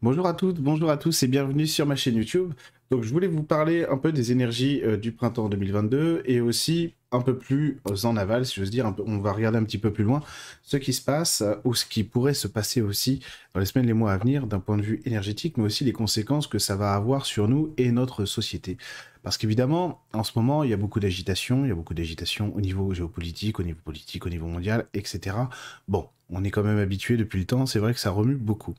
Bonjour à toutes, bonjour à tous et bienvenue sur ma chaîne YouTube. Donc je voulais vous parler un peu des énergies euh, du printemps 2022 et aussi un peu plus euh, en aval, si je veux dire, on va regarder un petit peu plus loin ce qui se passe euh, ou ce qui pourrait se passer aussi dans les semaines, les mois à venir d'un point de vue énergétique, mais aussi les conséquences que ça va avoir sur nous et notre société. Parce qu'évidemment, en ce moment, il y a beaucoup d'agitation, il y a beaucoup d'agitation au niveau géopolitique, au niveau politique, au niveau mondial, etc. Bon, on est quand même habitué depuis le temps, c'est vrai que ça remue beaucoup.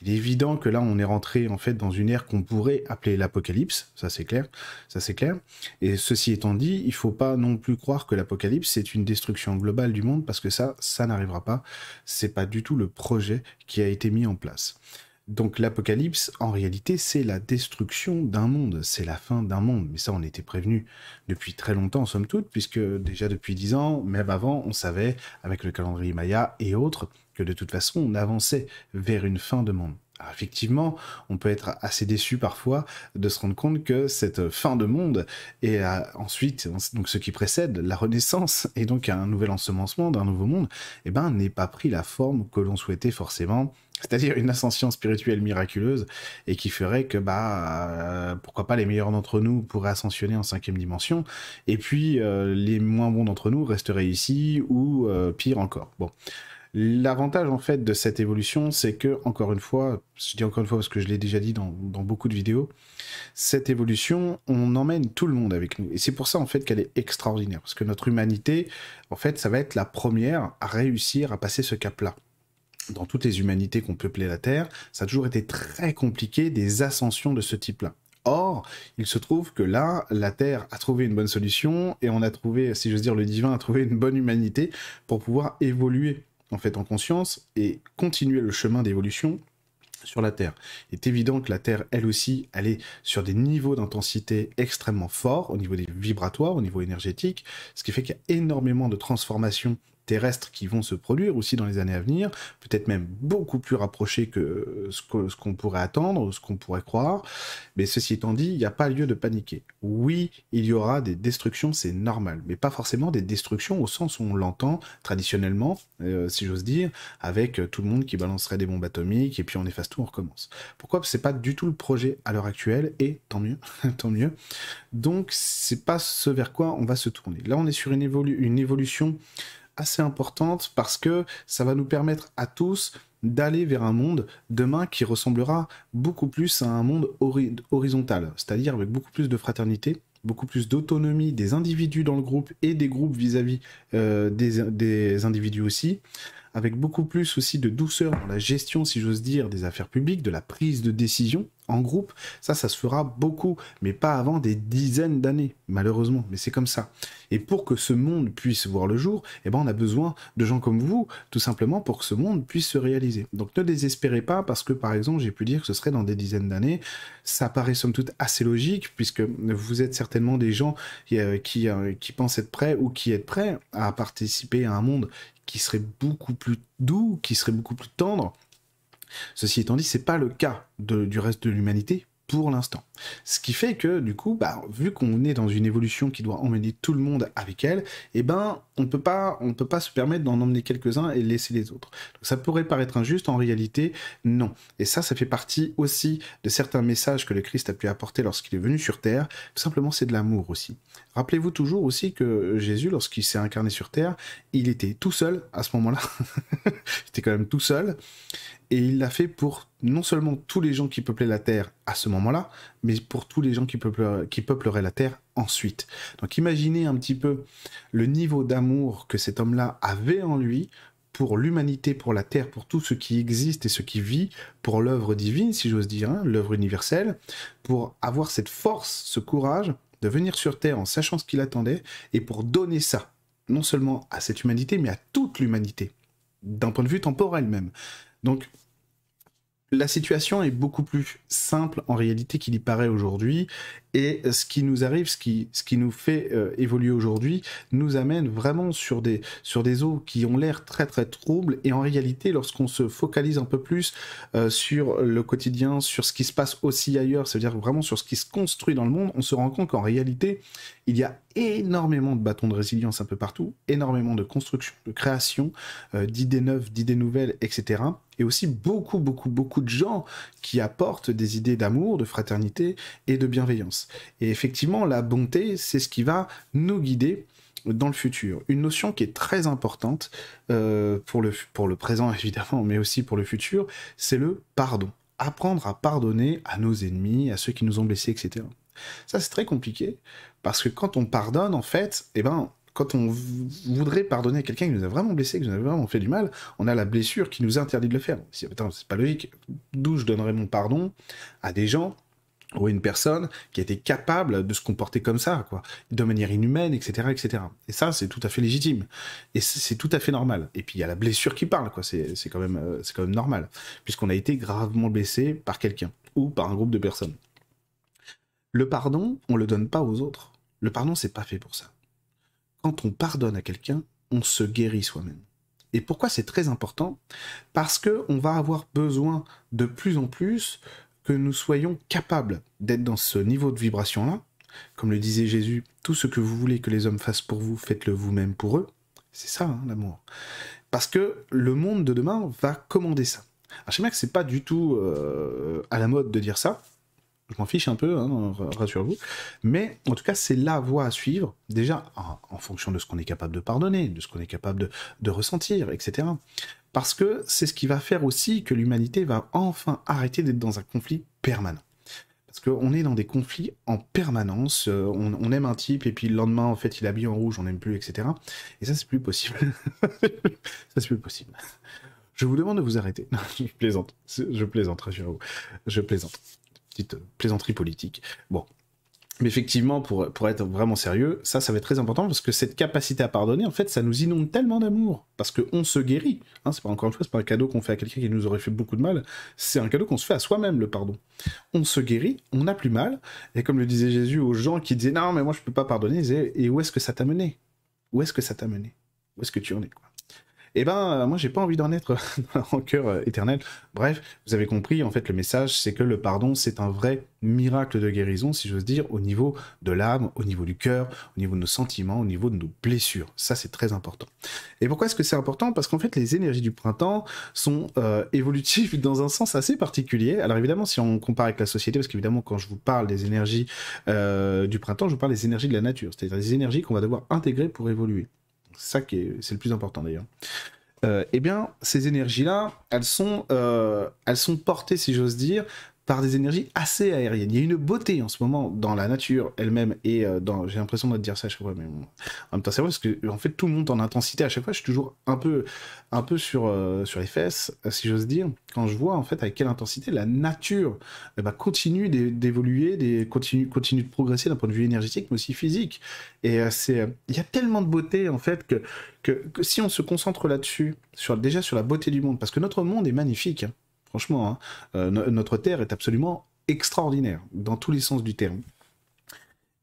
Il est évident que là, on est rentré en fait dans une ère qu'on pourrait appeler l'apocalypse, ça c'est clair, ça c'est clair. Et ceci étant dit, il ne faut pas non plus croire que l'apocalypse c'est une destruction globale du monde parce que ça, ça n'arrivera pas. C'est pas du tout le projet qui a été mis en place. Donc l'apocalypse, en réalité, c'est la destruction d'un monde, c'est la fin d'un monde. Mais ça, on était prévenu depuis très longtemps, somme toute, puisque déjà depuis dix ans, même avant, on savait, avec le calendrier Maya et autres, que de toute façon, on avançait vers une fin de monde. Ah, effectivement, on peut être assez déçu parfois de se rendre compte que cette fin de monde et euh, ensuite donc ce qui précède la renaissance et donc un nouvel ensemencement d'un nouveau monde, eh ben n'est pas pris la forme que l'on souhaitait forcément, c'est-à-dire une ascension spirituelle miraculeuse et qui ferait que bah euh, pourquoi pas les meilleurs d'entre nous pourraient ascensionner en cinquième dimension et puis euh, les moins bons d'entre nous resteraient ici ou pire encore. Bon. L'avantage en fait de cette évolution, c'est que, encore une fois, je dis encore une fois parce que je l'ai déjà dit dans, beaucoup de vidéos, cette évolution, on emmène tout le monde avec nous. Et c'est pour ça en fait qu'elle est extraordinaire, parce que notre humanité, en fait, ça va être la première à réussir à passer ce cap-là dans toutes les humanités qu'on peuplait la Terre, ça a toujours été très compliqué des ascensions de ce type-là. Or, il se trouve que là, la Terre a trouvé une bonne solution et on a trouvé, si j'ose dire, le divin a trouvé une bonne humanité pour pouvoir évoluer en fait en conscience et continuer le chemin d'évolution sur la Terre. Il est évident que la Terre, elle aussi, elle est sur des niveaux d'intensité extrêmement forts, au niveau des vibratoires, au niveau énergétique, ce qui fait qu'il y a énormément de transformations terrestres qui vont se produire aussi dans les années à venir, peut-être même beaucoup plus rapprochés que ce qu'on pourrait attendre, ce qu'on pourrait croire. Mais ceci étant dit, il n'y a pas lieu de paniquer. Oui, il y aura des destructions, c'est normal, mais pas forcément des destructions au sens où on l'entend traditionnellement, euh, si j'ose dire, avec tout le monde qui balancerait des bombes atomiques et puis on efface tout, on recommence. Pourquoi Parce que c'est pas du tout le projet à l'heure actuelle et tant mieux, tant mieux. Donc c'est pas ce vers quoi on va se tourner. Là, on est sur une, une évolution assez importante parce que ça va nous permettre à tous d'aller vers un monde demain qui ressemblera beaucoup plus à un monde horizontal, c'est-à-dire avec beaucoup plus de fraternité, beaucoup plus d'autonomie des individus dans le groupe et des groupes vis-à-vis euh, des, individus aussi, avec beaucoup plus aussi de douceur dans la gestion, si j'ose dire, des affaires publiques, de la prise de décision, en groupe, ça, ça se fera beaucoup, mais pas avant des dizaines d'années, malheureusement. Mais c'est comme ça. Et pour que ce monde puisse voir le jour, eh ben, on a besoin de gens comme vous, tout simplement pour que ce monde puisse se réaliser. Donc ne désespérez pas, parce que par exemple, j'ai pu dire que ce serait dans des dizaines d'années. Ça paraît somme toute assez logique, puisque vous êtes certainement des gens euh, qui, euh, qui pensent être prêts ou qui êtes prêts à participer à un monde qui serait beaucoup plus doux, qui serait beaucoup plus tendre Ceci étant dit, c'est pas le cas du reste de l'humanité pour l'instant. Ce qui fait que, du coup, bah, vu qu'on est dans une évolution qui doit emmener tout le monde avec elle, eh ben, on ne peut pas se permettre d'en emmener quelques-uns et laisser les autres. ça pourrait paraître injuste, en réalité, non. Et ça, ça fait partie aussi de certains messages que le Christ a pu apporter lorsqu'il est venu sur Terre. Tout simplement, c'est de l'amour aussi. Rappelez-vous toujours aussi que Jésus, lorsqu'il s'est incarné sur Terre, il était tout seul à ce moment-là. il était quand même tout seul. Et il l'a fait pour non seulement tous les gens qui peuplaient la Terre à ce moment-là, mais pour tous les gens qui, peupleraient, la Terre ensuite. Donc imaginez un petit peu le niveau d'amour que cet homme-là avait en lui pour l'humanité, pour la Terre, pour tout ce qui existe et ce qui vit, pour l'œuvre divine, si j'ose dire, hein, l'œuvre universelle, pour avoir cette force, ce courage de venir sur Terre en sachant ce qu'il attendait, et pour donner ça, non seulement à cette humanité, mais à toute l'humanité, d'un point de vue temporel même. Donc la situation est beaucoup plus simple en réalité qu'il y paraît aujourd'hui et ce qui nous arrive, ce qui, ce qui nous fait euh, évoluer aujourd'hui, nous amène vraiment sur des, sur des eaux qui ont l'air très très troubles. Et en réalité, lorsqu'on se focalise un peu plus euh, sur le quotidien, sur ce qui se passe aussi ailleurs, c'est-à-dire vraiment sur ce qui se construit dans le monde, on se rend compte qu'en réalité, il y a énormément de bâtons de résilience un peu partout, énormément de construction, de création, euh, d'idées neuves, d'idées nouvelles, etc. Et aussi beaucoup, beaucoup, beaucoup de gens qui apportent des idées d'amour, de fraternité et de bienveillance. Et effectivement, la bonté, c'est ce qui va nous guider dans le futur. Une notion qui est très importante euh, pour, le, pour le présent évidemment, mais aussi pour le futur, c'est le pardon. Apprendre à pardonner à nos ennemis, à ceux qui nous ont blessés, etc. Ça c'est très compliqué parce que quand on pardonne en fait, eh ben quand on voudrait pardonner à quelqu'un qui nous a vraiment blessé, qui nous a vraiment fait du mal, on a la blessure qui nous interdit de le faire. C'est pas logique. D'où je donnerais mon pardon à des gens ou une personne qui a été capable de se comporter comme ça, quoi, de manière inhumaine, etc., etc. Et ça, c'est tout à fait légitime, et c'est tout à fait normal. Et puis il y a la blessure qui parle, quoi. C'est quand même, euh, c'est quand même normal, puisqu'on a été gravement blessé par quelqu'un ou par un groupe de personnes. Le pardon, on le donne pas aux autres. Le pardon, c'est pas fait pour ça. Quand on pardonne à quelqu'un, on se guérit soi-même. Et pourquoi c'est très important Parce que on va avoir besoin de plus en plus que nous soyons capables d'être dans ce niveau de vibration-là. Comme le disait Jésus, tout ce que vous voulez que les hommes fassent pour vous, faites-le vous-même pour eux. C'est ça, hein, l'amour. Parce que le monde de demain va commander ça. je sais bien que c'est pas du tout euh, à la mode de dire ça, je m'en fiche un peu, hein, rassurez-vous. Mais en tout cas, c'est la voie à suivre, déjà en, fonction de ce qu'on est capable de pardonner, de ce qu'on est capable de, ressentir, etc. Parce que c'est ce qui va faire aussi que l'humanité va enfin arrêter d'être dans un conflit permanent parce qu'on est dans des conflits en permanence. Euh, on, aime un type et puis le lendemain, en fait, il habille en rouge, on n'aime plus, etc. Et ça, c'est plus possible. ça, c'est plus possible. Je vous demande de vous arrêter. je plaisante. Je plaisante, rassurez-vous. Je plaisante petite euh, plaisanterie politique. Bon. Mais effectivement, pour, pour être vraiment sérieux, ça, ça va être très important parce que cette capacité à pardonner, en fait, ça nous inonde tellement d'amour. Parce qu'on se guérit. Hein, c'est pas encore une fois, c'est pas un cadeau qu'on fait à quelqu'un qui nous aurait fait beaucoup de mal. C'est un cadeau qu'on se fait à soi-même, le pardon. On se guérit, on n'a plus mal. Et comme le disait Jésus aux gens qui disaient Non, mais moi, je peux pas pardonner, ils Et où est-ce que ça t'a mené Où est-ce que ça t'a mené Où est-ce que tu en es, quoi eh ben euh, moi j'ai pas envie d'en être en cœur euh, éternel. Bref, vous avez compris, en fait le message c'est que le pardon c'est un vrai miracle de guérison, si j'ose dire, au niveau de l'âme, au niveau du cœur, au niveau de nos sentiments, au niveau de nos blessures. Ça c'est très important. Et pourquoi est-ce que c'est important Parce qu'en fait les énergies du printemps sont euh, évolutives dans un sens assez particulier. Alors évidemment si on compare avec la société, parce qu'évidemment quand je vous parle des énergies du printemps, je vous parle des énergies de la nature, c'est-à-dire des énergies qu'on va devoir intégrer pour évoluer ça qui est, c'est le plus important d'ailleurs. Euh, eh bien, ces énergies-là, elles sont, euh, elles sont portées, si j'ose dire, par des énergies assez aériennes. Il y a une beauté en ce moment dans la nature elle-même et euh, dans. J'ai l'impression de dire ça à chaque fois, mais en même temps, c'est vrai parce que en fait tout le monde en intensité à chaque fois. Je suis toujours un peu, un peu sur, euh, sur les fesses, si j'ose dire, quand je vois en fait avec quelle intensité la nature eh ben, continue d'évoluer, continue, continue de progresser d'un point de vue énergétique, mais aussi physique. Et euh, c'est, il y a tellement de beauté en fait que, que, si on se concentre là-dessus, sur, déjà sur la beauté du monde, parce que notre monde est magnifique. Hein, franchement. Hein, euh, notre Terre est absolument extraordinaire, dans tous les sens du terme.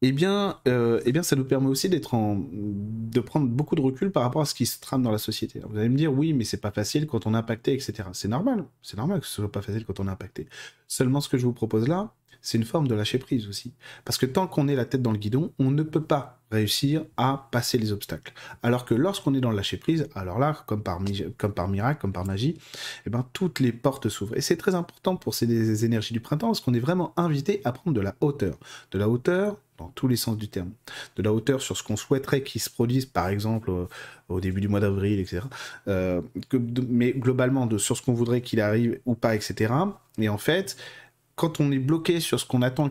Eh bien, euh, eh bien, ça nous permet aussi en, de prendre beaucoup de recul par rapport à ce qui se trame dans la société. vous allez me dire, oui, mais c'est pas facile quand on est impacté, etc. C'est normal, c'est normal que ce soit pas facile quand on est impacté. Seulement, ce que je vous propose là, c'est une forme de lâcher prise aussi. Parce que tant qu'on est la tête dans le guidon, on ne peut pas réussir à passer les obstacles. Alors que lorsqu'on est dans le lâcher prise, alors là, comme par, comme miracle, comme par magie, eh ben, toutes les portes s'ouvrent. Et c'est très important pour ces énergies du printemps, parce qu'on est vraiment invité à prendre de la hauteur. De la hauteur dans tous les sens du terme. De la hauteur sur ce qu'on souhaiterait qu'il se produise, par exemple, au, début du mois d'avril, etc. Euh, mais globalement, de, sur ce qu'on voudrait qu'il arrive ou pas, etc. Et en fait, quand on est bloqué sur ce qu'on attend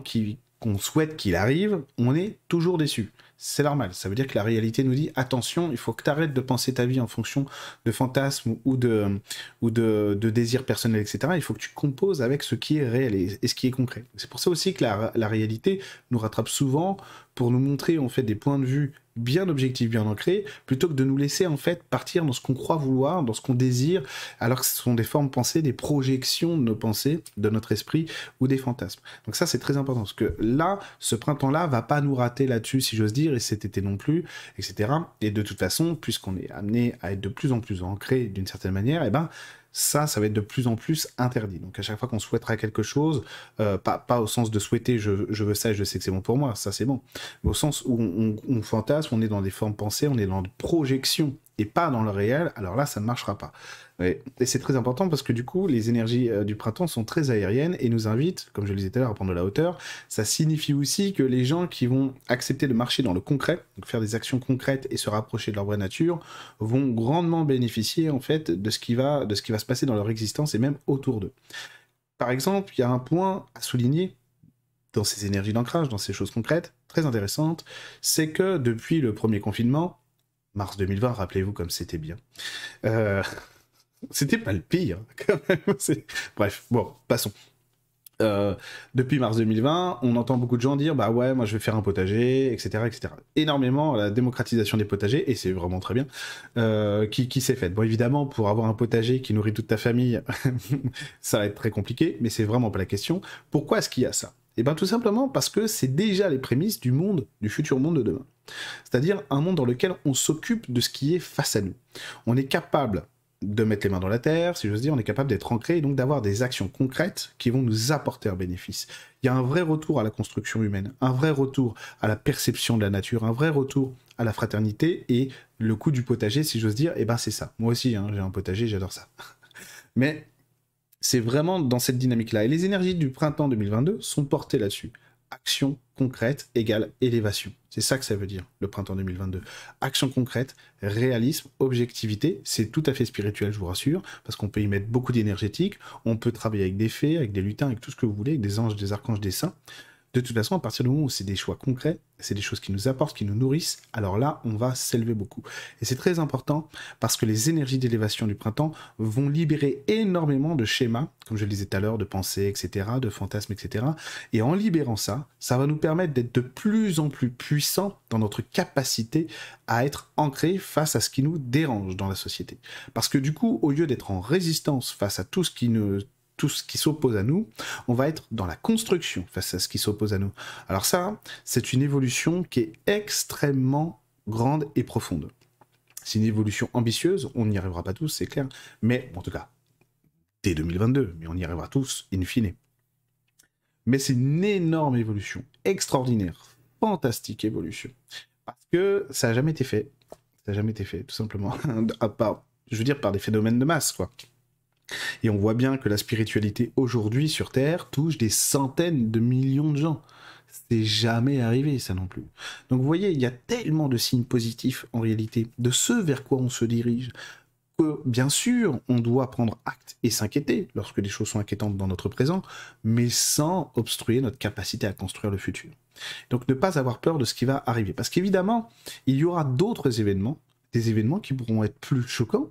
qu'on souhaite qu'il arrive, on est toujours déçu. C'est normal. Ça veut dire que la réalité nous dit attention, il faut que tu arrêtes de penser ta vie en fonction de fantasmes ou de, ou de, désirs personnels, etc. Il faut que tu composes avec ce qui est réel et, ce qui est concret. C'est pour ça aussi que la, la réalité nous rattrape souvent pour nous montrer on fait des points de vue bien objectifs, bien ancrés, plutôt que de nous laisser en fait partir dans ce qu'on croit vouloir, dans ce qu'on désire, alors que ce sont des formes pensées, des projections de nos pensées, de notre esprit ou des fantasmes. Donc ça c'est très important parce que là, ce printemps-là va pas nous rater là-dessus si j'ose dire, et cet été non plus, etc. Et de toute façon, puisqu'on est amené à être de plus en plus ancré d'une certaine manière, eh ben ça, ça va être de plus en plus interdit. Donc à chaque fois qu'on souhaitera quelque chose, euh, pas, pas au sens de souhaiter je, je veux ça je sais que c'est bon pour moi, ça c'est bon, mais au sens où on, fantasme, on est dans des formes pensées, on est dans des projections et pas dans le réel, alors là, ça ne marchera pas. Et, c'est très important parce que du coup, les énergies euh, du printemps sont très aériennes et nous invitent, comme je le disais tout à l'heure, à prendre de la hauteur. Ça signifie aussi que les gens qui vont accepter de marcher dans le concret, donc faire des actions concrètes et se rapprocher de leur vraie nature, vont grandement bénéficier en fait de ce qui va, de ce qui va se passer dans leur existence et même autour d'eux. Par exemple, il y a un point à souligner dans ces énergies d'ancrage, dans ces choses concrètes, très intéressantes, c'est que depuis le premier confinement, mars 2020, rappelez-vous comme c'était bien. Euh, c'était pas le pire, hein, quand même. Bref, bon, passons. Euh, depuis mars 2020, on entend beaucoup de gens dire bah ouais, moi je vais faire un potager, etc., etc. Énormément la démocratisation des potagers et c'est vraiment très bien euh, qui, qui s'est faite. Bon, évidemment, pour avoir un potager qui nourrit toute ta famille, ça va être très compliqué, mais c'est vraiment pas la question. Pourquoi est-ce qu'il y a ça Eh bien, tout simplement parce que c'est déjà les prémices du monde, du futur monde de demain. C'est-à-dire un monde dans lequel on s'occupe de ce qui est face à nous. On est capable de mettre les mains dans la terre, si j'ose dire, on est capable d'être ancré et donc d'avoir des actions concrètes qui vont nous apporter un bénéfice. Il y a un vrai retour à la construction humaine, un vrai retour à la perception de la nature, un vrai retour à la fraternité et le coup du potager, si j'ose dire, eh ben c'est ça. Moi aussi, hein, j'ai un potager, j'adore ça. Mais c'est vraiment dans cette dynamique-là. Et les énergies du printemps 2022 sont portées là-dessus. Action, concrète égale élévation. C'est ça que ça veut dire, le printemps 2022. Action concrète, réalisme, objectivité, c'est tout à fait spirituel, je vous rassure, parce qu'on peut y mettre beaucoup d'énergétique, on peut travailler avec des fées, avec des lutins, avec tout ce que vous voulez, avec des anges, des archanges, des saints. De toute façon, à partir du moment où c'est des choix concrets, c'est des choses qui nous apportent, qui nous nourrissent, alors là, on va s'élever beaucoup. Et c'est très important parce que les énergies d'élévation du printemps vont libérer énormément de schémas, comme je le disais tout à l'heure, de pensées, etc., de fantasmes, etc. Et en libérant ça, ça va nous permettre d'être de plus en plus puissants dans notre capacité à être ancrés face à ce qui nous dérange dans la société. Parce que du coup, au lieu d'être en résistance face à tout ce qui nous tout ce qui s'oppose à nous, on va être dans la construction face à ce qui s'oppose à nous. Alors ça, c'est une évolution qui est extrêmement grande et profonde. C'est une évolution ambitieuse, on n'y arrivera pas tous, c'est clair, mais en tout cas, dès 2022, mais on y arrivera tous, in fine. Mais c'est une énorme évolution, extraordinaire, fantastique évolution, parce que ça n'a jamais été fait, ça n'a jamais été fait, tout simplement, à part, je veux dire, par des phénomènes de masse, quoi. Et on voit bien que la spiritualité aujourd'hui sur Terre touche des centaines de millions de gens. C'est jamais arrivé ça non plus. Donc vous voyez, il y a tellement de signes positifs en réalité, de ce vers quoi on se dirige, que bien sûr, on doit prendre acte et s'inquiéter lorsque les choses sont inquiétantes dans notre présent, mais sans obstruer notre capacité à construire le futur. Donc ne pas avoir peur de ce qui va arriver. Parce qu'évidemment, il y aura d'autres événements, des événements qui pourront être plus choquants,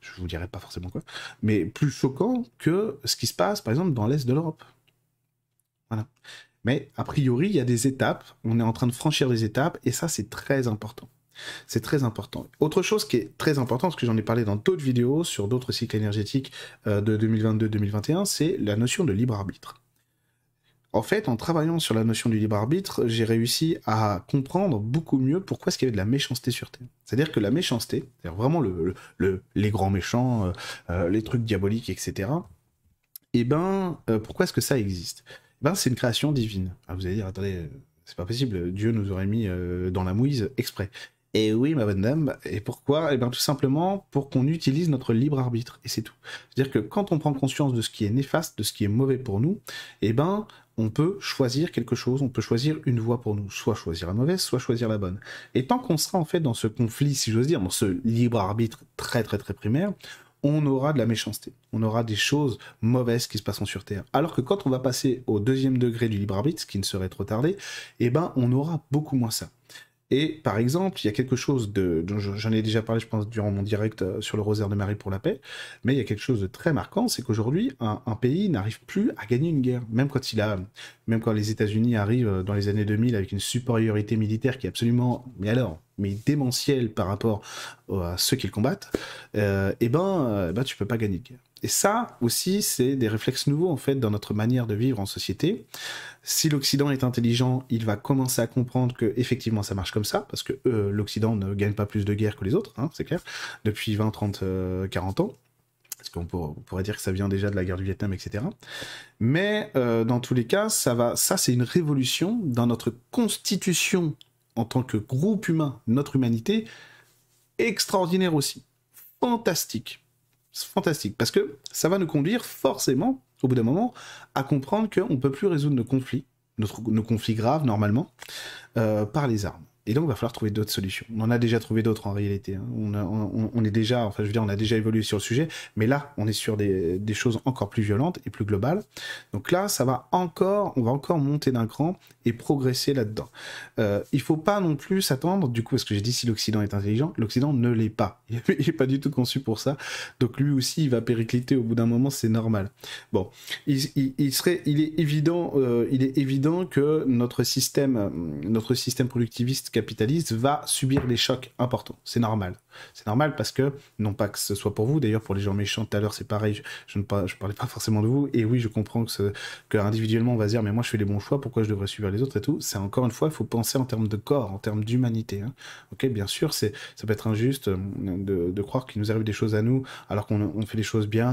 je vous dirai pas forcément quoi, mais plus choquant que ce qui se passe, par exemple, dans l'Est de l'Europe. Voilà. Mais a priori, il y a des étapes, on est en train de franchir des étapes, et ça, c'est très important. C'est très important. Autre chose qui est très importante, parce que j'en ai parlé dans d'autres vidéos sur d'autres cycles énergétiques euh, de 2022-2021, c'est la notion de libre arbitre en fait, en travaillant sur la notion du libre arbitre, j'ai réussi à comprendre beaucoup mieux pourquoi est-ce qu'il y avait de la méchanceté sur Terre. C'est-à-dire que la méchanceté, c'est-à-dire vraiment les grands méchants, euh, euh, les trucs diaboliques, etc., et eh ben, euh, pourquoi est-ce que ça existe eh ben, C'est une création divine. Ah, vous allez dire, attendez, c'est pas possible, Dieu nous aurait mis dans la mouise exprès. Et eh oui, ma bonne dame, et pourquoi Eh bien tout simplement pour qu'on utilise notre libre arbitre, et c'est tout. C'est-à-dire que quand on prend conscience de ce qui est néfaste, de ce qui est mauvais pour nous, et ben on peut choisir quelque chose, on peut choisir une voie pour nous, soit choisir la mauvaise, soit choisir la bonne. Et tant qu'on sera en fait dans ce conflit, si j'ose dire, dans ce libre arbitre très très très primaire, on aura de la méchanceté, on aura des choses mauvaises qui se passeront sur Terre. Alors que quand on va passer au deuxième degré du libre arbitre, ce qui ne serait trop tardé, eh ben on aura beaucoup moins ça. Et par exemple, il y a quelque chose de, dont j'en ai déjà parlé, je pense, durant mon direct euh, sur le rosaire de Marie pour la paix, mais il y a quelque chose de très marquant, c'est qu'aujourd'hui, un, pays n'arrive plus à gagner une guerre, même quand il a, même quand les États-Unis arrivent euh, dans les années 2000 avec une supériorité militaire qui est absolument, mais alors, mais démentielle par rapport euh, à ceux qu'ils combattent, Eh ben, eh ben, tu peux pas gagner de guerre. Et ça aussi, c'est des réflexes nouveaux en fait dans notre manière de vivre en société. Si l'Occident est intelligent, il va commencer à comprendre que effectivement ça marche comme ça, parce que euh, l'Occident ne gagne pas plus de guerres que les autres, hein, c'est clair, depuis 20, 30, 40 ans. Parce qu'on pourrait dire que ça vient déjà de la guerre du Vietnam, etc. Mais euh, dans tous les cas, ça ça c'est une révolution dans notre constitution en tant que groupe humain, notre humanité, extraordinaire aussi, fantastique. C'est fantastique, parce que ça va nous conduire forcément, au bout d'un moment, à comprendre qu'on ne peut plus résoudre nos conflits, notre, nos conflits graves normalement, euh, par les armes. Et donc, il va falloir trouver d'autres solutions. On en a déjà trouvé d'autres en réalité. Hein. On, est déjà, enfin, je veux dire, on a déjà évolué sur le sujet, mais là, on est sur des, choses encore plus violentes et plus globales. Donc là, ça va encore, on va encore monter d'un cran et progresser là-dedans. Il euh, il faut pas non plus s'attendre, du coup, parce que j'ai dit si l'Occident est intelligent, l'Occident ne l'est pas. Il n'est pas du tout conçu pour ça. Donc lui aussi, il va péricliter au bout d'un moment, c'est normal. Bon, il, serait, il est évident, euh, il est évident que notre système, notre système productiviste capitaliste va subir des chocs importants. C'est normal. C'est normal parce que, non pas que ce soit pour vous, d'ailleurs pour les gens méchants tout à l'heure c'est pareil, je, ne parlais pas forcément de vous, et oui je comprends que, ce, que individuellement on va se dire mais moi je fais les bons choix, pourquoi je devrais suivre les autres et tout, c'est encore une fois, il faut penser en termes de corps, en termes d'humanité. Hein. Ok, bien sûr, c'est, ça peut être injuste euh, de, croire qu'il nous arrive des choses à nous alors qu'on fait les choses bien,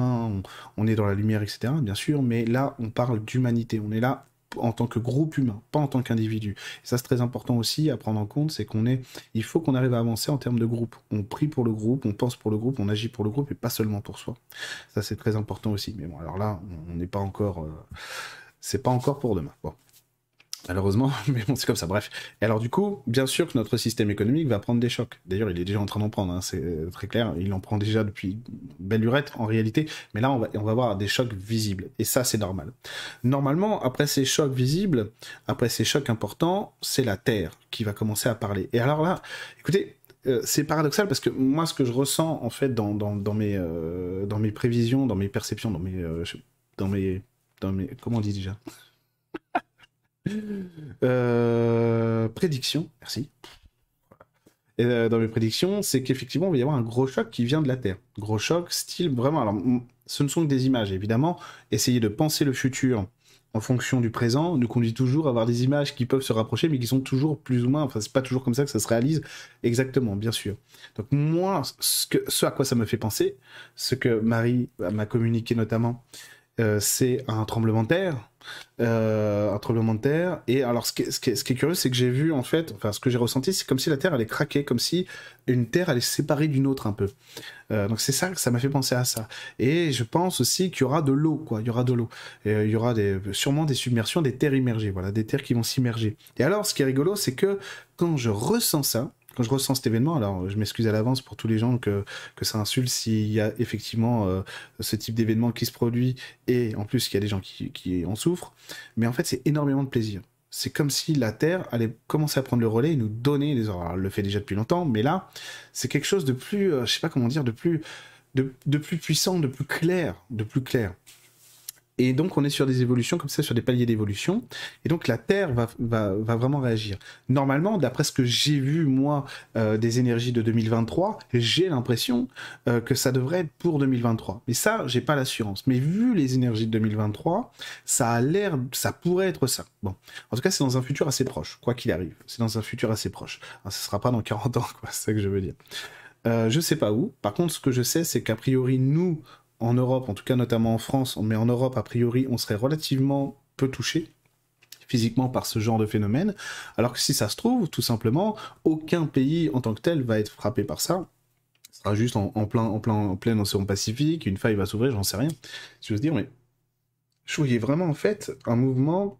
on est dans la lumière, etc. Bien sûr, mais là on parle d'humanité, on est là en tant que groupe humain, pas en tant qu'individu. ça, c'est très important aussi à prendre en compte, c'est qu'on est, il faut qu'on arrive à avancer en termes de groupe. On prie pour le groupe, on pense pour le groupe, on agit pour le groupe et pas seulement pour soi. Ça, c'est très important aussi. Mais bon, alors là, on n'est pas encore, euh, c'est pas encore pour demain. Bon malheureusement, mais bon, c'est comme ça, bref. Et alors du coup, bien sûr que notre système économique va prendre des chocs. D'ailleurs, il est déjà en train d'en prendre, hein, c'est euh, très clair, il en prend déjà depuis belle lurette en réalité, mais là, on va, on va avoir des chocs visibles, et ça, c'est normal. Normalement, après ces chocs visibles, après ces chocs importants, c'est la Terre qui va commencer à parler. Et alors là, écoutez, euh, c'est paradoxal parce que moi, ce que je ressens en fait dans, mes, euh, dans mes prévisions, dans mes perceptions, dans mes, dans mes, dans mes comment on dit déjà euh, prédiction, merci. Et euh, dans mes prédictions, c'est qu'effectivement, il va y avoir un gros choc qui vient de la Terre. Gros choc, style vraiment. Alors, ce ne sont que des images, évidemment. Essayer de penser le futur en fonction du présent nous conduit toujours à avoir des images qui peuvent se rapprocher, mais qui sont toujours plus ou moins. Enfin, c'est pas toujours comme ça que ça se réalise exactement, bien sûr. Donc, moi, ce, ce à quoi ça me fait penser, ce que Marie m'a communiqué notamment, euh, c'est un tremblement de terre euh, un tremblement de terre. Et alors, ce qui, est, ce qui curieux, c'est que j'ai vu, en fait, enfin, ce que j'ai ressenti, c'est comme si la terre allait craquer, comme si une terre allait se séparer d'une autre un peu. Euh, donc, c'est ça, que ça m'a fait penser à ça. Et je pense aussi qu'il y aura de l'eau, quoi. Il y aura de l'eau. Euh, il y aura des, sûrement des submersions, des terres immergées, voilà, des terres qui vont s'immerger. Et alors, ce qui est rigolo, c'est que quand je ressens ça, quand je ressens cet événement, alors je m'excuse à l'avance pour tous les gens que, que ça insulte s'il y a effectivement euh, ce type d'événement qui se produit et en plus qu'il y a des gens qui, en souffrent, mais en fait c'est énormément de plaisir. C'est comme si la Terre allait commencer à prendre le relais et nous donner des horreurs. Elle le fait déjà depuis longtemps, mais là, c'est quelque chose de plus, euh, je sais pas comment dire, de plus, de, de plus puissant, de plus clair, de plus clair. Et donc on est sur des évolutions comme ça, sur des paliers d'évolution. Et donc la Terre va, vraiment réagir. Normalement, d'après ce que j'ai vu, moi, euh, des énergies de 2023, j'ai l'impression euh, que ça devrait être pour 2023. Mais ça, j'ai pas l'assurance. Mais vu les énergies de 2023, ça a l'air, ça pourrait être ça. Bon, en tout cas, c'est dans un futur assez proche, quoi qu'il arrive. C'est dans un futur assez proche. Ça ne sera pas dans 40 ans, quoi, c'est ça que je veux dire. Euh, je sais pas où. Par contre, ce que je sais, c'est qu'a priori, nous, en Europe, en tout cas notamment en France, mais en Europe, a priori, on serait relativement peu touché physiquement par ce genre de phénomène, alors que si ça se trouve, tout simplement, aucun pays en tant que tel va être frappé par ça. Ce sera juste en, plein, en, plein, en plein océan Pacifique, une faille va s'ouvrir, j'en sais rien. Si je veux dire, mais je voyais vraiment en fait un mouvement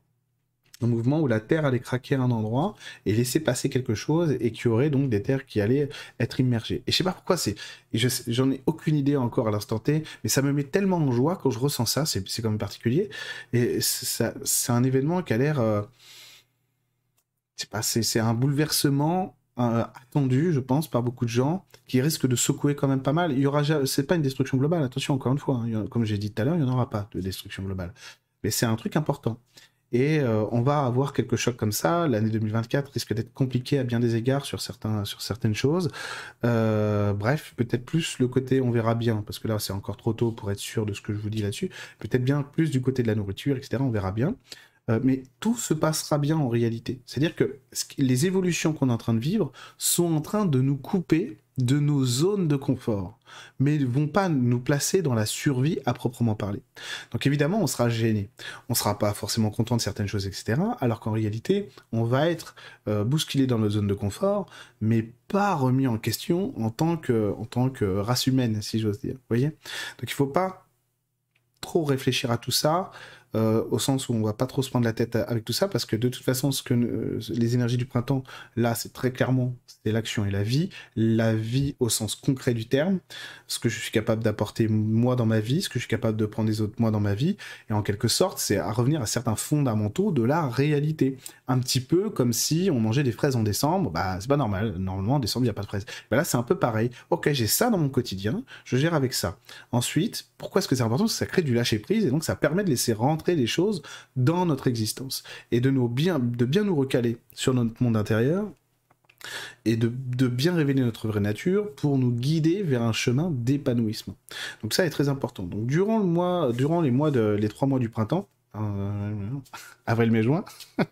un mouvement où la terre allait craquer à un endroit et laisser passer quelque chose et qu'il y aurait donc des terres qui allaient être immergées. Et je sais pas pourquoi c'est, j'en ai aucune idée encore à l'instant T, mais ça me met tellement en joie quand je ressens ça, c'est quand même particulier. Et c'est un événement qui a l'air, euh, pas, c'est un bouleversement euh, attendu, je pense, par beaucoup de gens, qui risque de secouer quand même pas mal. Il y aura, c'est pas une destruction globale, attention encore une fois, hein, comme j'ai dit tout à l'heure, il n'y en aura pas de destruction globale. Mais c'est un truc important. Et euh, on va avoir quelques chocs comme ça. L'année 2024 risque d'être compliquée à bien des égards sur, certains, sur certaines choses. Euh, bref, peut-être plus le côté on verra bien, parce que là c'est encore trop tôt pour être sûr de ce que je vous dis là-dessus. Peut-être bien plus du côté de la nourriture, etc. On verra bien. Euh, mais tout se passera bien en réalité. C'est-à-dire que les évolutions qu'on est en train de vivre sont en train de nous couper de nos zones de confort, mais ne vont pas nous placer dans la survie à proprement parler. Donc évidemment, on sera gêné, on ne sera pas forcément content de certaines choses, etc. Alors qu'en réalité, on va être euh, bousculé dans nos zones de confort, mais pas remis en question en tant que, en tant que race humaine, si j'ose dire. Vous voyez Donc il faut pas trop réfléchir à tout ça. Euh, au sens où on va pas trop se prendre la tête avec tout ça, parce que de toute façon, ce que euh, les énergies du printemps, là, c'est très clairement, c'est l'action et la vie, la vie au sens concret du terme, ce que je suis capable d'apporter moi dans ma vie, ce que je suis capable de prendre des autres moi dans ma vie, et en quelque sorte, c'est à revenir à certains fondamentaux de la réalité. Un petit peu comme si on mangeait des fraises en décembre, bah c'est pas normal, normalement en décembre il n'y a pas de fraises. Bah là c'est un peu pareil, ok j'ai ça dans mon quotidien, je gère avec ça. Ensuite, pourquoi est-ce que c'est important Parce que ça crée du lâcher-prise et donc ça permet de laisser rentrer les choses dans notre existence et de, nous bien, de bien nous recaler sur notre monde intérieur et de, bien révéler notre vraie nature pour nous guider vers un chemin d'épanouissement. Donc ça est très important. Donc durant le mois, durant les mois les trois mois du printemps, euh, avril, mai, juin.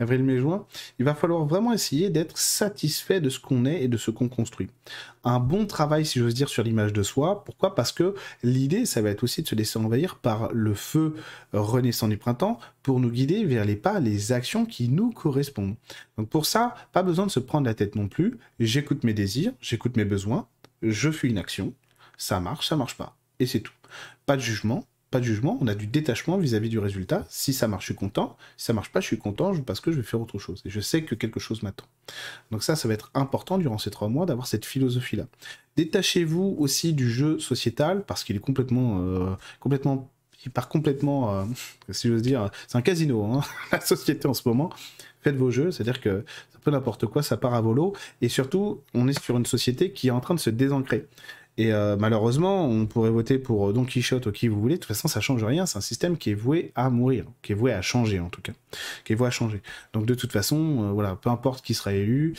avril, mai, juin. Il va falloir vraiment essayer d'être satisfait de ce qu'on est et de ce qu'on construit. Un bon travail, si j'ose dire, sur l'image de soi. Pourquoi Parce que l'idée, ça va être aussi de se laisser envahir par le feu renaissant du printemps pour nous guider vers les pas, les actions qui nous correspondent. Donc pour ça, pas besoin de se prendre la tête non plus. J'écoute mes désirs, j'écoute mes besoins, je fais une action. Ça marche, ça marche pas. Et c'est tout. Pas de jugement, pas de jugement, on a du détachement vis-à-vis du résultat. Si ça marche, je suis content. Si ça marche pas, je suis content parce que je vais faire autre chose. Et je sais que quelque chose m'attend. Donc ça, ça va être important durant ces trois mois d'avoir cette philosophie-là. Détachez-vous aussi du jeu sociétal parce qu'il est complètement, euh, complètement, il part complètement, euh, si j'ose dire, c'est un casino, hein, la société en ce moment. Faites vos jeux, c'est-à-dire que peu n'importe quoi, ça part à volo. Et surtout, on est sur une société qui est en train de se désancrer. Et euh, malheureusement, on pourrait voter pour euh, Don Quichotte ou qui vous voulez. De toute façon, ça change rien. C'est un système qui est voué à mourir, qui est voué à changer en tout cas, qui est voué à changer. Donc de toute façon, euh, voilà, peu importe qui sera élu,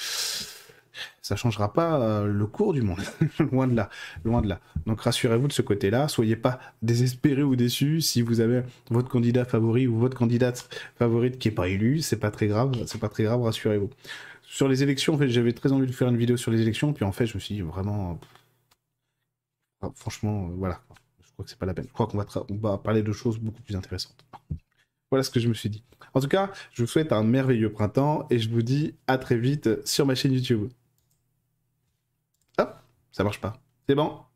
ça changera pas le cours du monde. loin de là, loin de là. Donc rassurez-vous de ce côté-là. Soyez pas désespérés ou déçus si vous avez votre candidat favori ou votre candidate favorite qui est pas élu. C'est pas très grave. C'est pas très grave. Rassurez-vous. Sur les élections, en fait, j'avais très envie de faire une vidéo sur les élections, puis en fait, je me suis vraiment franchement, euh, voilà. Je crois que c'est pas la peine. Je crois qu'on va, va parler de choses beaucoup plus intéressantes. Voilà ce que je me suis dit. En tout cas, je vous souhaite un merveilleux printemps et je vous dis à très vite sur ma chaîne YouTube. Hop, ça marche pas. C'est bon